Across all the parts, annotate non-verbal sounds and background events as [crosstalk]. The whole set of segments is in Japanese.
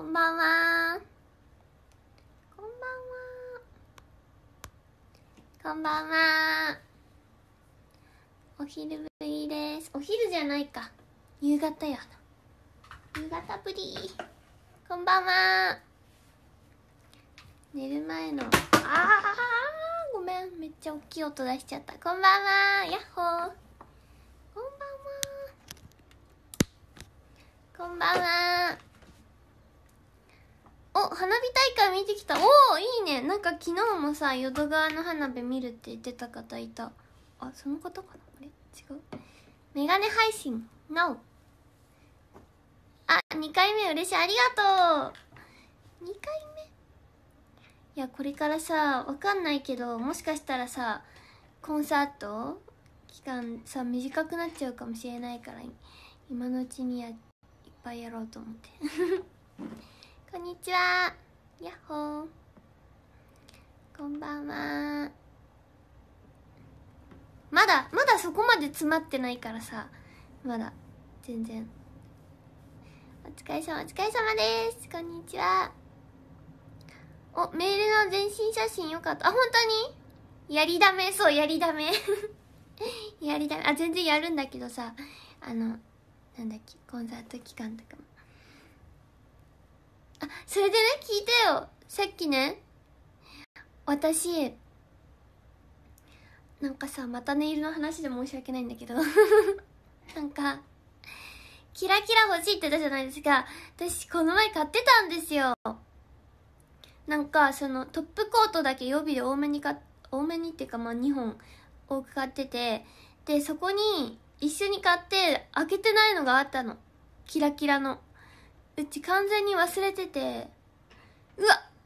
こんばんは。こんばんは。こんばんは。お昼ぶりです。お昼じゃないか。夕方やな。夕方ぶり。こんばんは。寝る前の、ああ、ごめん。めっちゃ大きい音出しちゃった。こんばんは。やっほー。こんばんは。こんばんは。お花火大会見てきたおおいいねなんか昨日もさ淀川の花火見るって言ってた方いたあその方かなあれ違うメガネ配信 NO あ2回目嬉しいありがとう2回目いやこれからさわかんないけどもしかしたらさコンサート期間さ短くなっちゃうかもしれないから今のうちにやいっぱいやろうと思ってこんにちはやっほーこんばんはまだまだそこまで詰まってないからさまだ全然お疲れ様お疲れ様ですこんにちはおメールの全身写真よかったあ本当にやりだめそうやりだめ [laughs] やりだめあ全然やるんだけどさあのなんだっけコンサート期間とかもあ、それでね、聞いてよ。さっきね、私、なんかさ、またネイルの話で申し訳ないんだけど [laughs] なんか、キラキラ欲しいって言ったじゃないですか。私、この前買ってたんですよ。なんか、その、トップコートだけ予備で多めに買、多めにっていうか、まあ、2本多く買ってて、で、そこに、一緒に買って、開けてないのがあったの。キラキラの。うち完全に忘れててうわ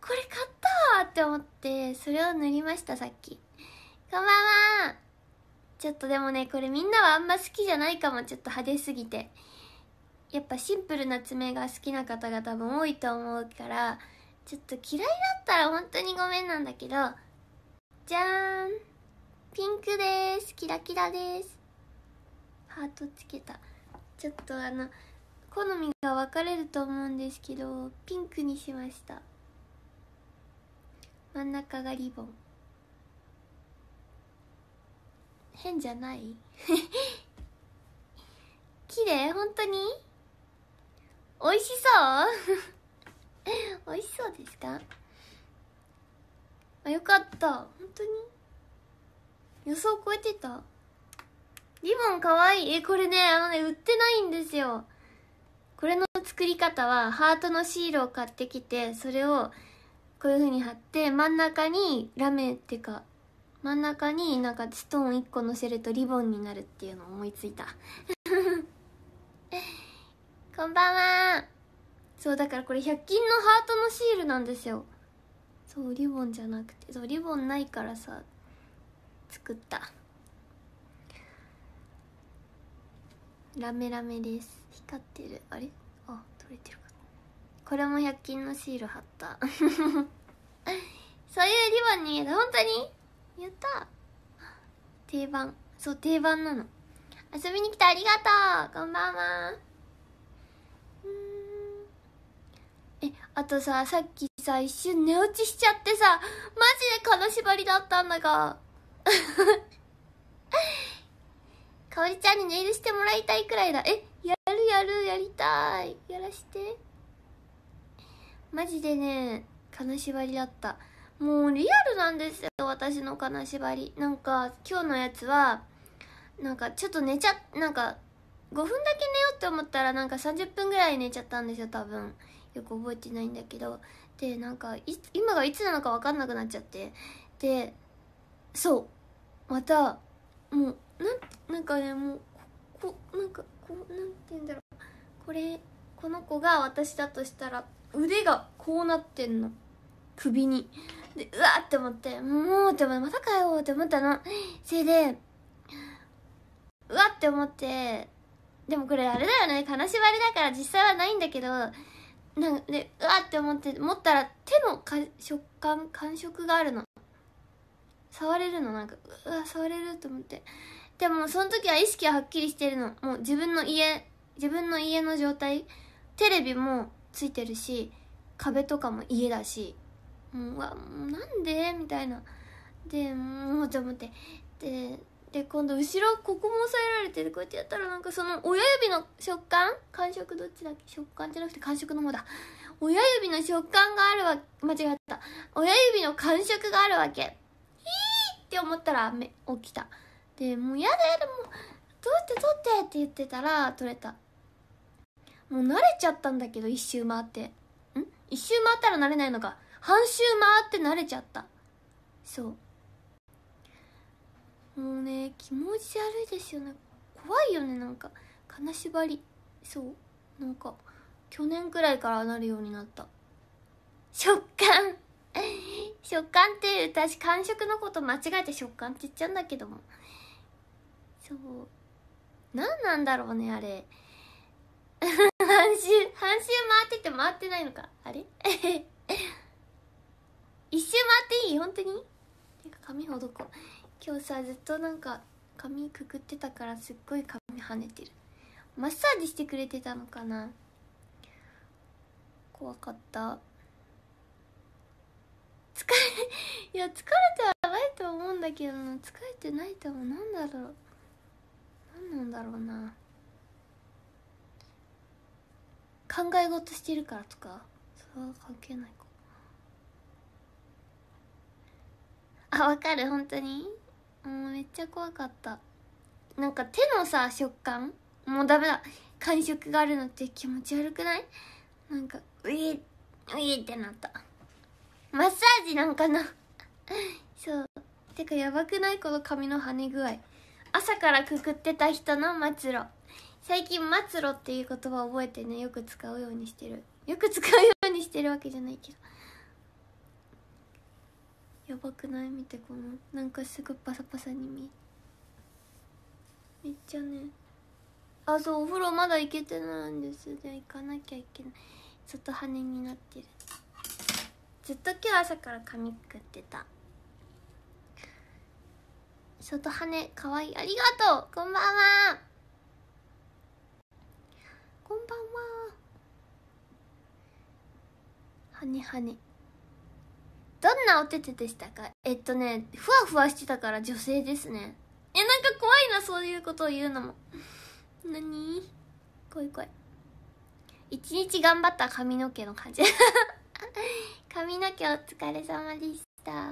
これ買ったって思ってそれを塗りましたさっきこんばんはちょっとでもねこれみんなはあんま好きじゃないかもちょっと派手すぎてやっぱシンプルな爪が好きな方が多分多いと思うからちょっと嫌いだったら本当にごめんなんだけどじゃーんピンクですキラキラですハートつけたちょっとあの好みが分かれると思うんですけどピンクにしました真ん中がリボン変じゃない [laughs] 綺麗本当に美味しそう [laughs] 美味しそうですかあよかった本当に予想超えてたリボンかわいいえこれねあのね売ってないんですよこれの作り方はハートのシールを買ってきてそれをこういうふうに貼って真ん中にラメっていうか真ん中になんかストーン1個のせるとリボンになるっていうのを思いついた [laughs] こんばんはそうだからこれ100均のハートのシールなんですよそうリボンじゃなくてそうリボンないからさ作ったラメラメです光ってるあれあ取れてるかこれも100均のシール貼った [laughs] そういうリボンに見えた本当にやった定番そう定番なの遊びに来てありがとうこんばんはえあとささっきさ一瞬寝落ちしちゃってさマジで金縛りだったんだが [laughs] かおりちゃんにネイルしてもらいたいくらいだえやややりたいやらしてマジでね金縛りだったもうリアルなんですよ私の金縛りなんか今日のやつはなんかちょっと寝ちゃなんか5分だけ寝ようって思ったらなんか30分ぐらい寝ちゃったんですよ多分よく覚えてないんだけどでなんか今がいつなのか分かんなくなっちゃってでそうまたもうなんなんかねもうここなんかこうなんて言うんだろこれこの子が私だとしたら腕がこうなってんの首にでうわーって思ってもうってまたかよって思ったのそれでうわって思ってでもこれあれだよね金縛りだから実際はないんだけどなんでうわって思って持ったら手のか食感感触があるの触れるのなんかうわ触れると思ってでもその時は意識ははっきりしてるのもう自分の家自分の家の状態テレビもついてるし壁とかも家だしうわなんでみたいなでもうちょっと待ってでで今度後ろここも押さえられてこうやってやったらなんかその親指の食感感触どっちだっけ食感じゃなくて感触の方だ親指の食感があるわ間違った親指の感触があるわけひーって思ったら起きたでもうやだやだもう取って取ってって言ってたら取れたもう慣れちゃったんだけど一周回ってん一周回ったら慣れないのか半周回って慣れちゃったそうもうね気持ち悪いですよね怖いよねなんか金縛りそうなんか去年くらいからなるようになった食感 [laughs] 食感って私感触のこと間違えて食感って言っちゃうんだけどもそう何なんだろうねあれ [laughs] 周半周回ってて回ってないのかあれ [laughs] 一周回っていい本当にてか髪ほどこ今日さずっとなんか髪くくってたからすっごい髪跳ねてるマッサージしてくれてたのかな怖かった疲れいや疲れてはないと思うんだけど疲れてないとは何なんだろう何なんだろうな考え事してるからとかそれは関係ないかあわかる本当にもうめっちゃ怖かったなんか手のさ食感もうダメだ感触があるのって気持ち悪くないなんかウィーウィーってなったマッサージなんかなそうてかやばくないこの髪の跳ね具合朝からくくってた人の末路最近末路っていう言葉を覚えてねよく使うようにしてるよく使うようにしてるわけじゃないけどやばくない見てこのなんかすぐパサパサに見めっちゃねあそうお風呂まだ行けてないんですで行かなきゃいけない外羽になってるずっと今日朝から髪食ってた外羽かわいいありがとうこんばんはこんばんははにはにどんなおててでしたかえっとねふわふわしてたから女性ですねえなんか怖いなそういうことを言うのもなに怖い怖い一日頑張った髪の毛の感じ [laughs] 髪の毛お疲れ様でした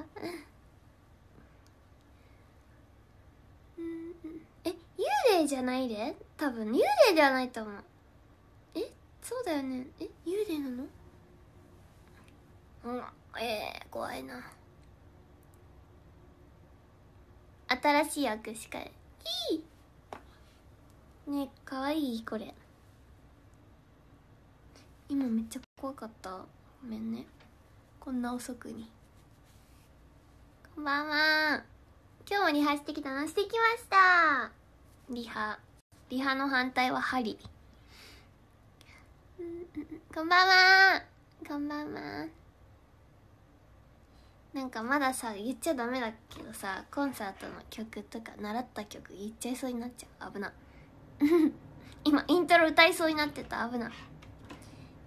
うんえ幽霊じゃないで多分幽霊ではないと思うそうだよねえ幽霊なのほらえー、怖いな新しい握手会いいねえかわいいこれ今めっちゃ怖かったごめんねこんな遅くにこんばんは今日もリハしてきたのしてきましたリハリハの反対は針こんばんはこんばんはなんかまださ言っちゃダメだけどさコンサートの曲とか習った曲言っちゃいそうになっちゃう危な [laughs] 今イントロ歌いそうになってた危な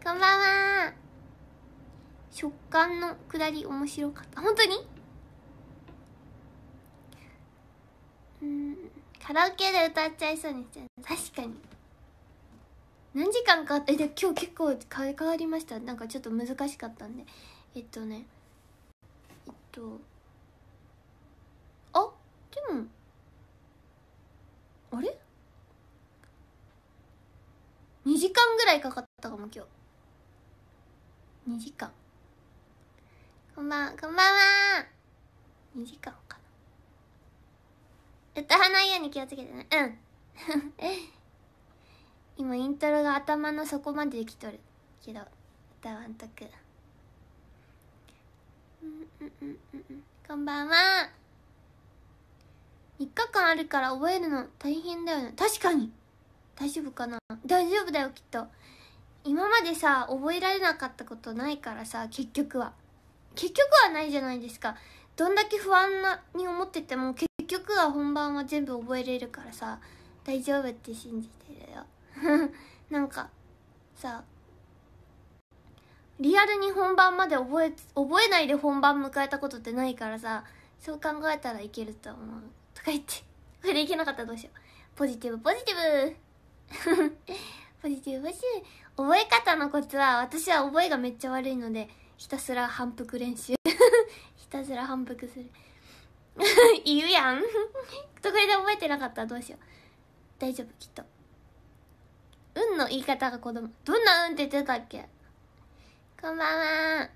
こんばんは食感のくだり面白かった本当にうんカラオケで歌っちゃいそうにしちゃう確かに何時間かえで今日結構変わりましたなんかちょっと難しかったんでえっとねえっとあでもあれ ?2 時間ぐらいかかったかも今日2時間こんばんこんばんは2時間かな歌わないように気をつけてねうん今イントロが頭の底までできとるけど歌わんとくんこんばんは3日間あるから覚えるの大変だよね確かに大丈夫かな大丈夫だよきっと今までさ覚えられなかったことないからさ結局は結局はないじゃないですかどんだけ不安なに思ってても結局は本番は全部覚えれるからさ大丈夫って信じてるよ [laughs] なんかさリアルに本番まで覚え覚えないで本番迎えたことってないからさそう考えたらいけると思うとか言って [laughs] これでいけなかったらどうしようポジティブポジティブ [laughs] ポジティブポジティブ覚え方のコツは私は覚えがめっちゃ悪いのでひたすら反復練習ひたすら反復する言うやんとこれで覚えてなかったらどうしよう大丈夫きっと運の言い方が子供。どんな運って言ってたっけこんばんは。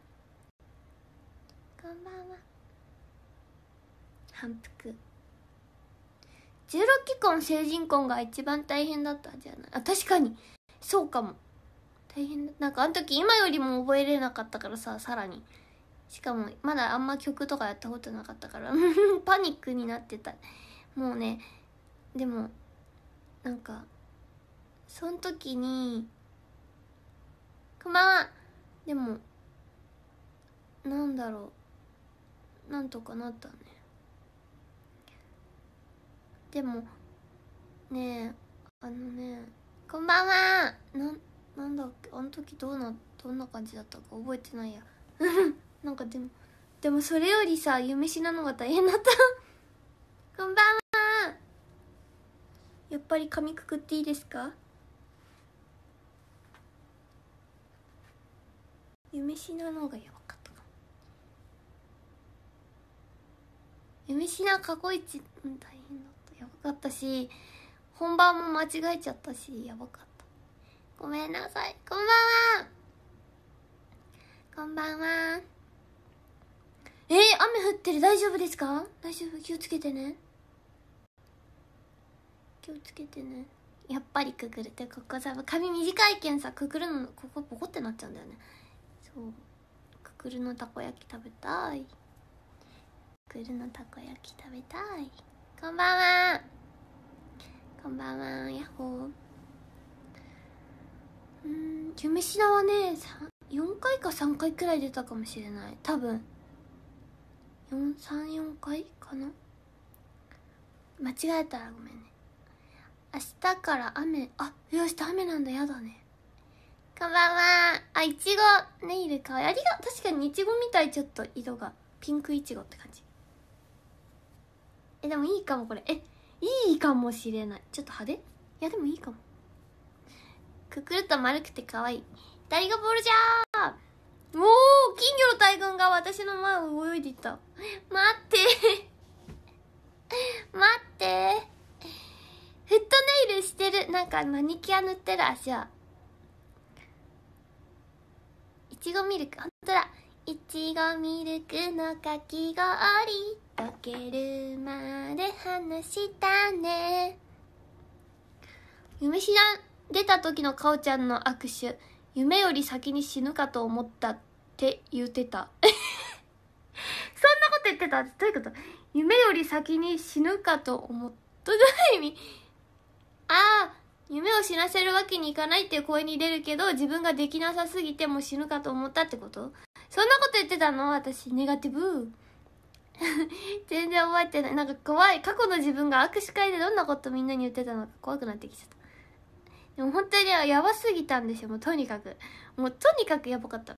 こんばんは。反復。16期婚成人婚が一番大変だったんじゃないあ、確かに。そうかも。大変だ。なんかあの時今よりも覚えれなかったからさ、さらに。しかも、まだあんま曲とかやったことなかったから [laughs] パニックになってた。もうね、でも、なんか、その時に「こんばんは!」でもなんだろうなんとかなったねでもねえあのね「こんばんは!」ななんだっけあの時どうなどんな感じだったか覚えてないや [laughs] なんかでもでもそれよりさ夢しなのが大変だった [laughs] こんばんはやっぱり髪くくっていいですか夢しなの方がやばかったかも夢しな過去一大変だったやばかったし本番も間違えちゃったしやばかったごめんなさいこんばんはこんばんはえー、雨降ってる大丈夫ですか大丈夫気をつけてね気をつけてねやっぱりくぐるってここさ髪短いけんさくぐるのここボコってなっちゃうんだよねそうククルのたこ焼き食べたいクくルのたこ焼き食べたいこんばんはこんばんはやっほーうん夢しだはね4回か3回くらい出たかもしれない多分34回かな間違えたらごめんね明日から雨あっ明日雨なんだやだねこんばんは。あ、いちご。ネイルかわいい。ありが、確かにいちごみたい、ちょっと色が。ピンクいちごって感じ。え、でもいいかも、これ。え、いいかもしれない。ちょっと派手いや、でもいいかも。くくると丸くてかわいい。ダイガボールじゃーおお金魚の大群が私の前を泳いでいた。待って [laughs] 待ってフットネイルしてる。なんかマニキュア塗ってる足は。ちごミルクほんとだいちごミルクのかき氷溶けるまで話したね夢知らん出た時のかおちゃんの握手夢より先に死ぬかと思ったって言ってた [laughs] そんなこと言ってたどういうこと夢より先に死ぬかと思ったどういう意味ああ夢を死なせるわけにいかないっていう声に出るけど自分ができなさすぎてもう死ぬかと思ったってことそんなこと言ってたの私ネガティブ [laughs] 全然覚えてないなんか怖い過去の自分が握手会でどんなことみんなに言ってたのか怖くなってきちゃったでも本当にやばすぎたんですよもうとにかくもうとにかくやばかった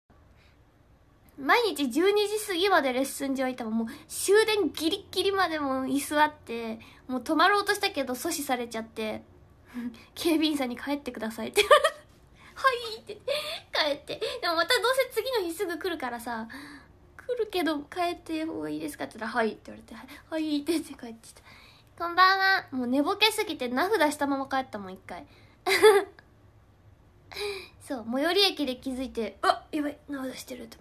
毎日12時過ぎまでレッスン場いたももう終電ギリギリまでも居座ってもう止まろうとしたけど阻止されちゃって警備員さんに帰ってくださいって言われて「はい」って帰ってでもまたどうせ次の日すぐ来るからさ「来るけど帰って方がいいですか?」って言ったら「はい」って言われて「はい」って言って帰ってきた「こんばんは」もう寝ぼけすぎて名札したまま帰ったもん一回 [laughs] そう最寄り駅で気づいて「あやばい名札してる」思って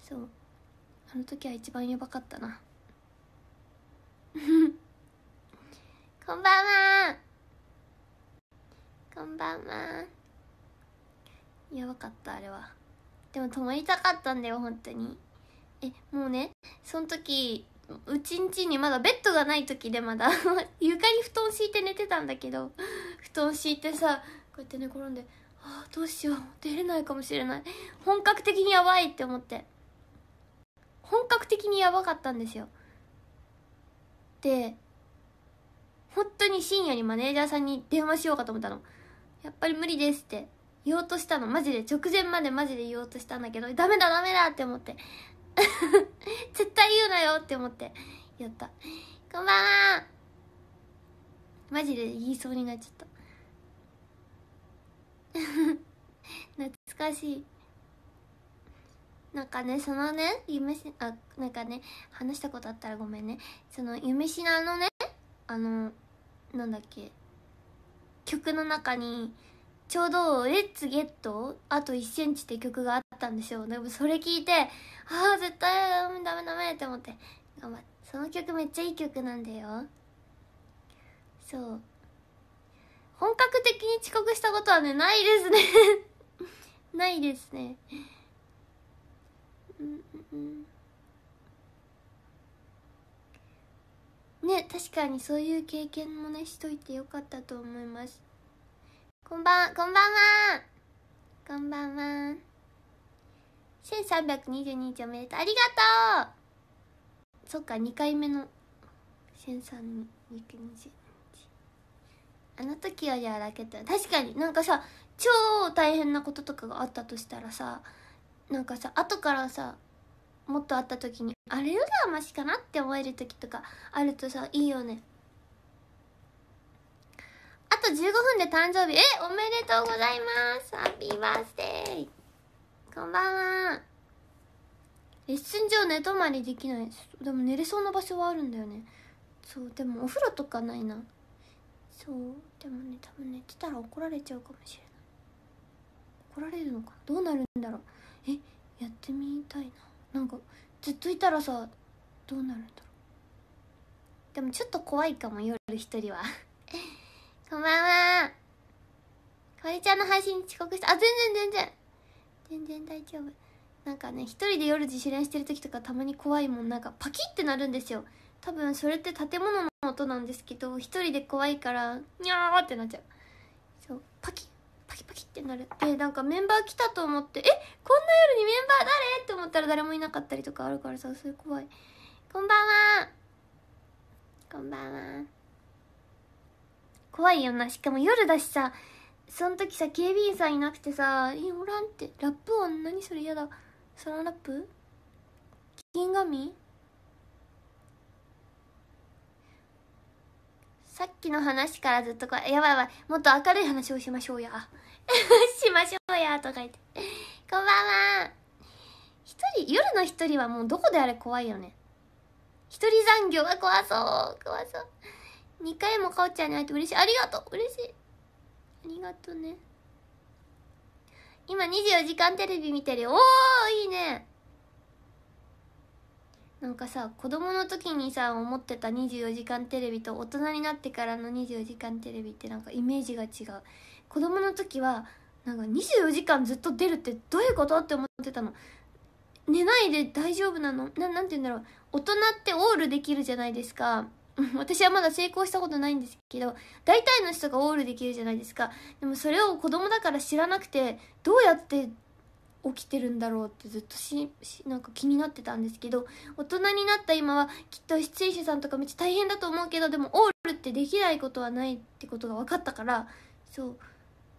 そうあの時は一番やばかったな [laughs] こんばんはこんばんはやばかったあれはでも泊まりたかったんだよ本当にえもうねその時うちんちにまだベッドがない時でまだ [laughs] 床に布団敷いて寝てたんだけど布団敷いてさこうやって寝転んでああどうしよう出れないかもしれない本格的にやばいって思って本格的にやばかったんですよで本当に深夜にマネージャーさんに電話しようかと思ったのやっぱり無理ですって言おうとしたのマジで直前までマジで言おうとしたんだけどダメだダメだって思って [laughs] 絶対言うなよって思ってやったこんばんはマジで言いそうになっちゃった [laughs] 懐かしいなんかねそのね夢しあなんかね話したことあったらごめんねその夢しなのねあのなんだっけ曲の中にちょうど「レッツゲットあと1センチって曲があったんですよでもそれ聞いてああ絶対ダメダメって思って頑張ってその曲めっちゃいい曲なんだよそう本格的に遅刻したことはねないですね [laughs] ないですねうんうんうんね確かにそういう経験もねしといてよかったと思いますこんばんこんばんはこんばんは1322日おめでとうありがとうそっか2回目の1322日あの時はじゃあラケット確かになんかさ超大変なこととかがあったとしたらさなんかさ後からさもっとあった時にあれよりはマシかなって思える時とかあるとさいいよねあと15分で誕生日えおめでとうございますハッピーバースデーこんばんはレッスン上寝泊まりできないでも寝れそうな場所はあるんだよねそうでもお風呂とかないなそうでもね多分寝てたら怒られちゃうかもしれない怒られるのかどうなるんだろうえやってみたいななんかずっといたらさどうなるんだろうでもちょっと怖いかも夜一人は [laughs] こんばんはかおりちゃんの配信遅刻したあ全然全然全然大丈夫なんかね一人で夜自主練してる時とかたまに怖いもんなんかパキってなるんですよ多分それって建物の音なんですけど一人で怖いからニャーってなっちゃうそうパキパキパキってなるでなんかメンバー来たと思ってえこんな夜にメンバー誰って思ったら誰もいなかったりとかあるからさそれ怖いこんばんはこんばんは怖いよなしかも夜だしさその時さ警備員さんいなくてさ「いおらん」ってラップ音何それ嫌だソランラップ銀紙さっきの話からずっとこやばいやばいもっと明るい話をしましょうや [laughs] しましょうやとか言ってこんばんは一人夜の一人はもうどこであれ怖いよね一人残業が怖そう怖そう2回もかおちゃんに会えて嬉しいありがとう嬉しいありがとうね今24時間テレビ見てるよおーいいねなんかさ子供の時にさ思ってた24時間テレビと大人になってからの24時間テレビってなんかイメージが違う子供の時はなんか24時間ずっと出るってどういうことって思ってたの寝ないで大丈夫なのなんて言うんだろう大人ってオールできるじゃないですか [laughs] 私はまだ成功したことないんですけど大体の人がオールできるじゃないですかでもそれを子供だから知らなくてどうやって起きてるんだろうってずっとしなんか気になってたんですけど大人になった今はきっと出演者さんとかめっちゃ大変だと思うけどでもオールってできないことはないってことが分かったからそう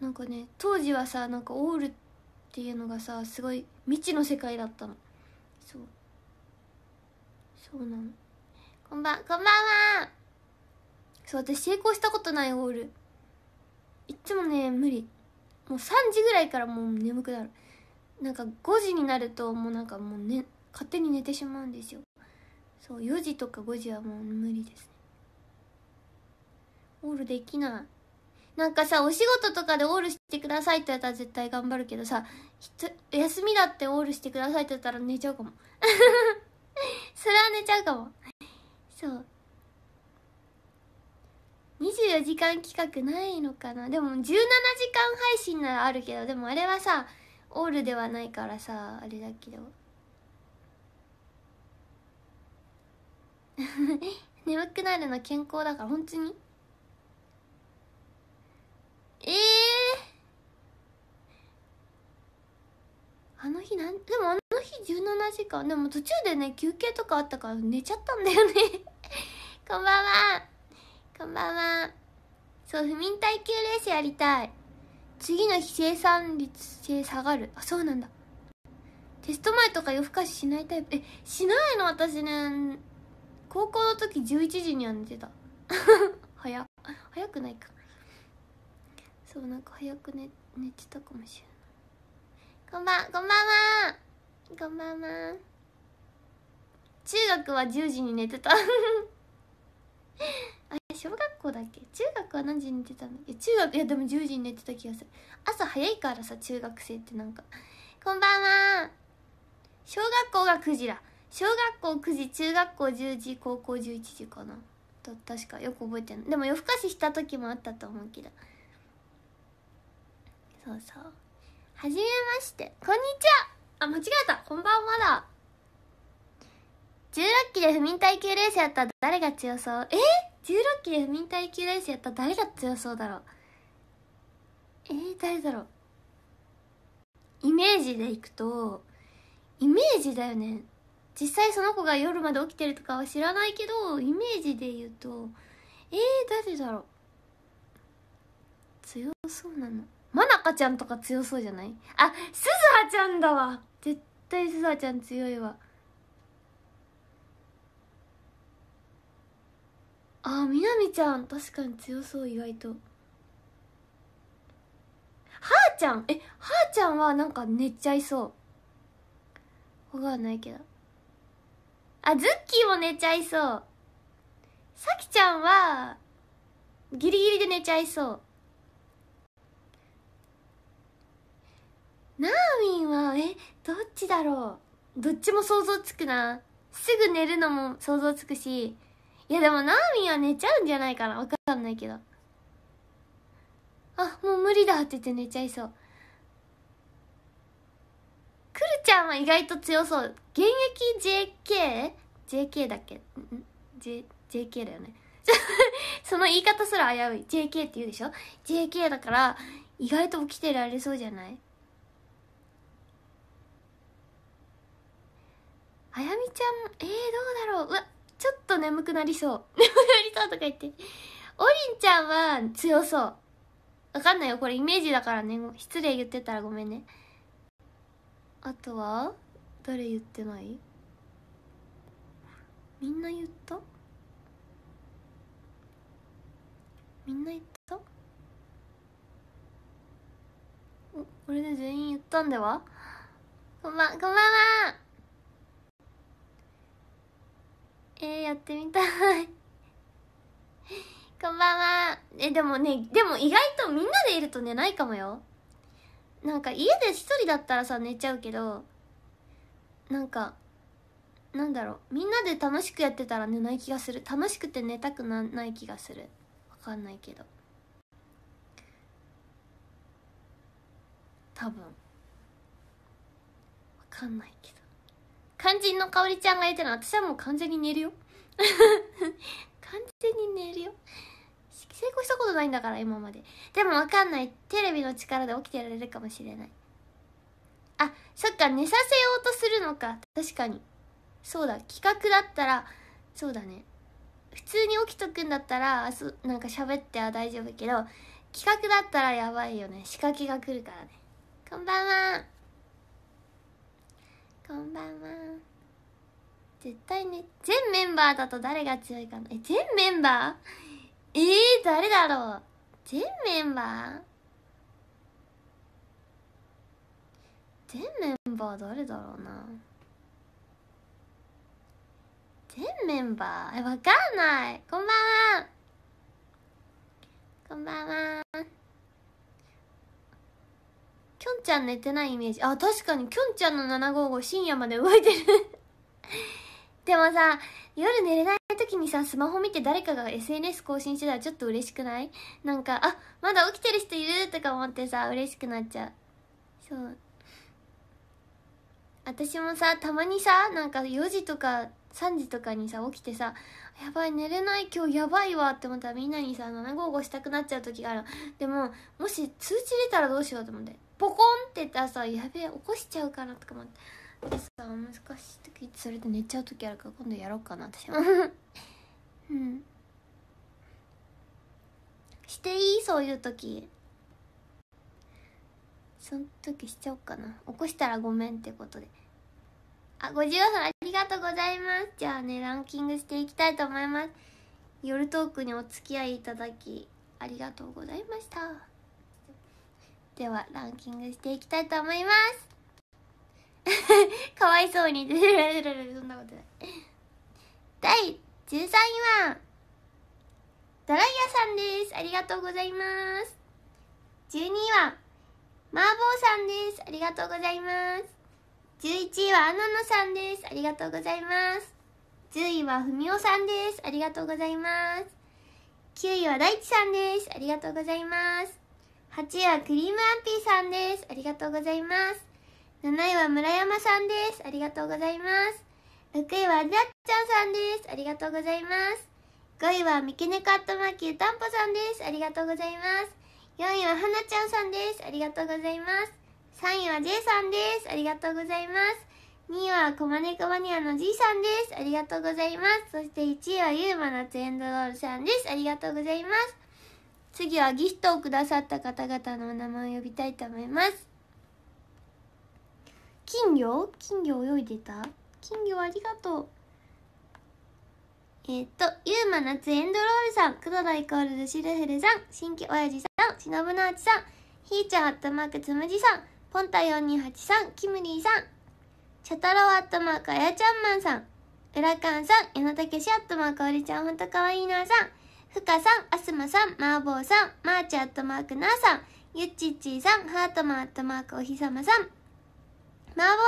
なんかね当時はさなんかオールっていうのがさすごい未知の世界だったのそうそうなのこんばんこんばんはそう私成功したことないオールいっつもね無理もう3時ぐらいからもう眠くなるなんか5時になるともうなんかもうね勝手に寝てしまうんですよそう4時とか5時はもう無理ですねオールできないなんかさ、お仕事とかでオールしてくださいって言ったら絶対頑張るけどさ、休みだってオールしてくださいって言ったら寝ちゃうかも。[laughs] それは寝ちゃうかも。そう。24時間企画ないのかなでも17時間配信ならあるけど、でもあれはさ、オールではないからさ、あれだけど。[laughs] 眠くなるの健康だから、本当にええー、あの日なんでもあの日17時間でも途中でね休憩とかあったから寝ちゃったんだよね [laughs] こんばんはこんばんはそう不眠耐久レースやりたい次の日生産率性下がるあそうなんだテスト前とか夜更かししないタイプえしないの私ね高校の時11時には寝てた [laughs] 早早くないかそうなんか早く寝寝てたかもしれないこんばんこんばんはこんばんは中学は10時に寝てた [laughs] あ小学校だっけ中学は何時に寝てたのいや中学いやでも10時に寝てた気がする朝早いからさ中学生ってなんかこんばんは小学校が9時だ小学校9時中学校10時高校11時かなと確かよく覚えてんのでも夜更かしした時もあったと思うけどそうそうはじめましてこんにちはあ間違えたこんばんはだ16期で不眠耐久レースやったら誰が強そうえ16期で不眠耐久レースやったら誰が強そうだろうえー、誰だろうイメージでいくとイメージだよね実際その子が夜まで起きてるとかは知らないけどイメージで言うとえー、誰だろう強そうなのまなかちゃんとか強そうじゃないあすずはちゃんだわ絶対すずはちゃん強いわあみなみちゃん確かに強そう意外とはーちゃんえはーちゃんはなんか寝ちゃいそうわかんないけどあズッキーも寝ちゃいそうさきちゃんはギリギリで寝ちゃいそうナーミンはえどっちだろうどっちも想像つくなすぐ寝るのも想像つくしいやでもナーミンは寝ちゃうんじゃないかなわかんないけどあもう無理だって言って寝ちゃいそうくるちゃんは意外と強そう現役 JK?JK JK だっけ、J、JK だよね [laughs] その言い方すら危うい JK って言うでしょ JK だから意外と起きてられそうじゃないあやみちゃんえー、どうだろううわちょっと眠くなりそう [laughs] 眠くなりそうとか言っておりんちゃんは強そうわかんないよこれイメージだからね失礼言ってたらごめんねあとは誰言ってないみんな言ったみんな言ったおこれで全員言ったんではこんばんこんばんはえー、やってみたいこんばんはえでもねでも意外とみんなでいると寝ないかもよなんか家で一人だったらさ寝ちゃうけどなんかなんだろうみんなで楽しくやってたら寝ない気がする楽しくて寝たくなない気がするわかんないけど多分わかんないけど肝心のかおりちゃんが言いてるの私はもう完全に寝るよ [laughs] 完全に寝るよ成功したことないんだから今まででもわかんないテレビの力で起きてられるかもしれないあそっか寝させようとするのか確かにそうだ企画だったらそうだね普通に起きとくんだったらなんか喋っては大丈夫けど企画だったらやばいよね仕掛けが来るからねこんばんはこんばんは絶対ね全メンバーだと誰が強いかなえ全メンバーえー、誰だろう全メンバー全メンバー誰だろうな全メンバーえ分かんないこんばんはこんばんはきょんちゃん寝てないイメージ。あ、確かに、きょんちゃんの755深夜まで動いてる [laughs] でもさ、夜寝れない時にさ、スマホ見て誰かが SNS 更新してたらちょっと嬉しくないなんか、あ、まだ起きてる人いるとか思ってさ、嬉しくなっちゃう。そう。私もさ、たまにさ、なんか4時とか3時とかにさ、起きてさ、やばい、寝れない、今日やばいわって思ったらみんなにさ、755したくなっちゃう時がある。でも、もし通知出たらどうしようと思って。ポコンってたらさやべえ起こしちゃうかなとか思ってでさ難しい時それで寝ちゃう時あるから今度やろうかな私もうんしていいそういう時その時しちゃおうかな起こしたらごめんってことであ5さんありがとうございますじゃあねランキングしていきたいと思います夜トークにお付き合いいただきありがとうございましたではランキングしていきたいと思います [laughs] かわいそうにそんなことない第13位はドライヤーさんですありがとうございます12位は麻婆さんですありがとうございます11位はアナノさんですありがとうございます10位はふみおさんですありがとうございます9位は大地さんですありがとうございます8位はクリームアンピーさんです。ありがとうございます。7位は村山さんです。ありがとうございます。6位はりゃっちゃんさんです。ありがとうございます。5位はミケネカットマッキーたんぽさんです。ありがとうございます。4位ははなちゃんさんです。ありがとうございます。3位は J さんです。ありがとうございます。2位はコマネコマニアの G さんです。ありがとうございます。そして1位はユーマのツエンドロールさんです。ありがとうございます。次はギフトをくださった方々のお名前を呼びたいと思います金魚金魚泳いでた金魚ありがとうえっ、と、ゆうまなつエンドロールさん、くどだイコールズシルフルさん、新規おやじさん、しのぶのあちさん、ひーちゃんアットマークつむじさん、ポンタ428さん、キムリーさん、チャタロウアットマークあやちゃんまんさん、うらかんさん、やのたけしアットマークおりちゃんほんとかわいいなさん、ふかさん、あすまさん、まーぼうさん、まーちゃんとマークなーさん、ゆっちっちーさん、ハートマーとマークおひさまさん、まーぼ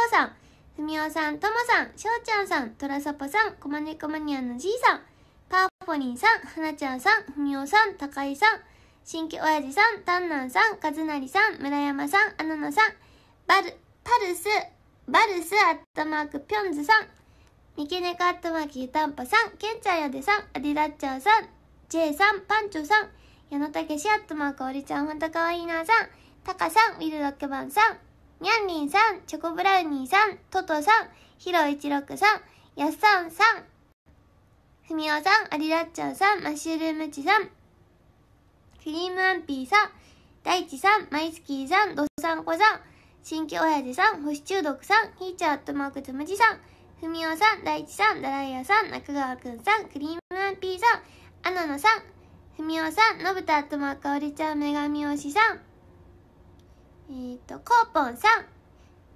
うさん、ふみおさん、ともさん、しょうちゃんさん、とらさぽさん、こまねこマニアのじいさん、パーポリーさん、はなちゃんさん、ふみおさん、たかいさん、新規おやじさん、たんなんさん、かずなりさん、むらやまさん、あののさん、バル、パルス、バルス、アットマーク、ぴょんずさん、みけねかアットマーク、ゆたんぽさん、けんちゃんやでさん、ありらっちゃうさん、J さん、パンチョさん、矢野武けし、アットマーク、おりちゃん、ほんとかわいいなさん、タカさん、ウィルロックバンさん、ニャンリンさん、チョコブラウニーさん、トトさん、ヒロイチロクさん、ヤッさんさん、ふみおさん、アリラッチョウさん、マッシュルームチさん、クリームアンピーさん、大地さん、マイスキーさん、どさんこさん、新規おやじさん、星中毒さん、ひーちゃん、アットマーク、つむじさん、ふみおさん、大地さん、だらイやさん、中川くんさん、クリームアンピーさん、アナノさん、ふみおさん、のぶたとまかおりちゃん、めがみおしさん、えっ、ー、と、コーポンさん、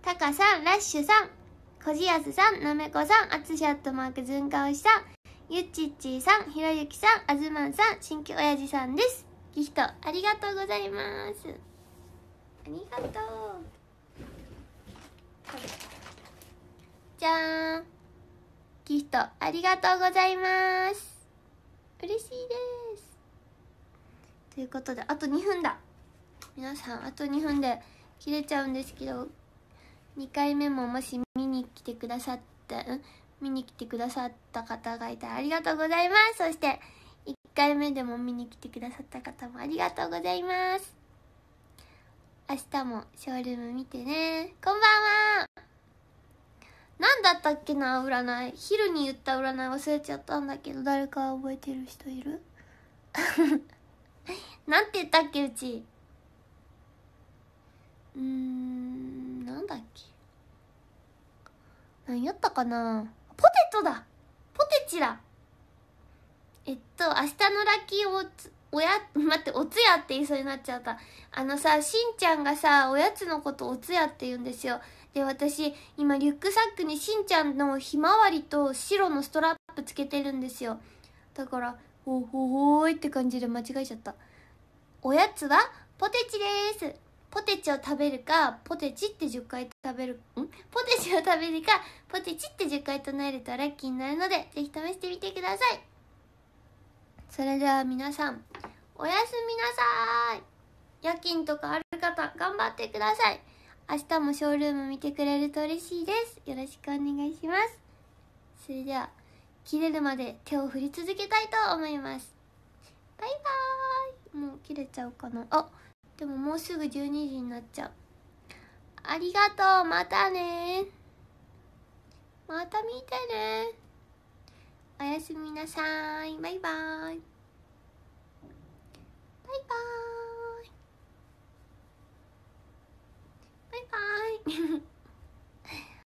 たかさん、ラッシュさん、こじやすさん、なめこさん、あつしゃとまくずんかおしさん、ゆっちっちーさん、ひろゆきさん、あずまんさん、新規おやじさんです。ギフト、ありがとうございます。ありがとう。じゃーん。ギフト、ありがとうございます。嬉しいですということであと2分だ皆さんあと2分で切れちゃうんですけど2回目ももし見に来てくださった、見に来てくださった方がいたらありがとうございますそして1回目でも見に来てくださった方もありがとうございます明日もショールーム見てねこんばんは何だったっけな占い昼に言った占い忘れちゃったんだけど誰か覚えてる人いる [laughs] なんて言ったっけうちうーんなんだっけ何やったかなポテトだポテチだえっと明日のラッキーをおや待っておつやって言いそうになっちゃったあのさしんちゃんがさおやつのことおつやって言うんですよで私今リュックサックにしんちゃんのひまわりと白のストラップつけてるんですよだからおほおいって感じで間違えちゃったおやつはポテチですポテチを食べるかポテチって10回食べるんポテチを食べるかポテチって10回唱えるとラッキーになるのでぜひ試してみてくださいそれでは皆さんおやすみなさい夜勤とかある方頑張ってください明日もショールーム見てくれると嬉しいですよろしくお願いしますそれでは切れるまで手を振り続けたいと思いますバイバーイもう切れちゃうかなあでももうすぐ12時になっちゃうありがとうまたねまた見てねおやすみなさいバイバーイバイバーイ Bye bye. [laughs]